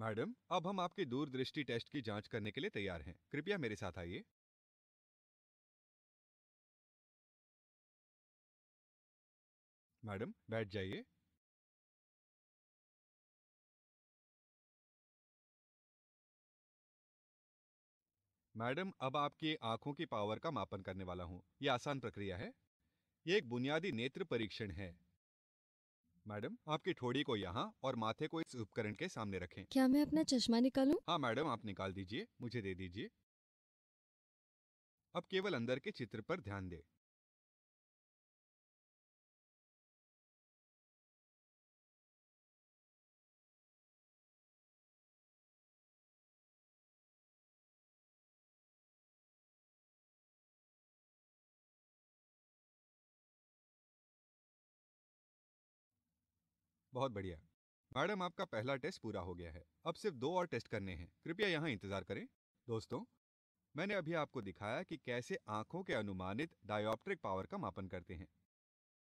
Madam अब हम आपके दूरदृष्टि टेस्ट की जांच करने के लिए तैयार हैं कृपया मेरे साथ आइए मैडम बैठ जाइए मैडम अब आपकी आंखों की पावर का मापन करने वाला हूं यह आसान प्रक्रिया है यह एक बुनियादी नेत्र परीक्षण है मैडम आपकी ठोड़ी को यहाँ और माथे को इस उपकरण के सामने रखें क्या मैं अपना चश्मा निकालूं? हाँ मैडम आप निकाल दीजिए मुझे दे दीजिए अब केवल अंदर के चित्र पर ध्यान दें बहुत बढ़िया मैडम आपका पहला टेस्ट पूरा हो गया है अब सिर्फ दो और टेस्ट करने हैं कृपया यहाँ इंतजार करें दोस्तों मैंने अभी आपको दिखाया कि कैसे आंखों के अनुमानित डायोप्ट्रिक पावर का मापन करते हैं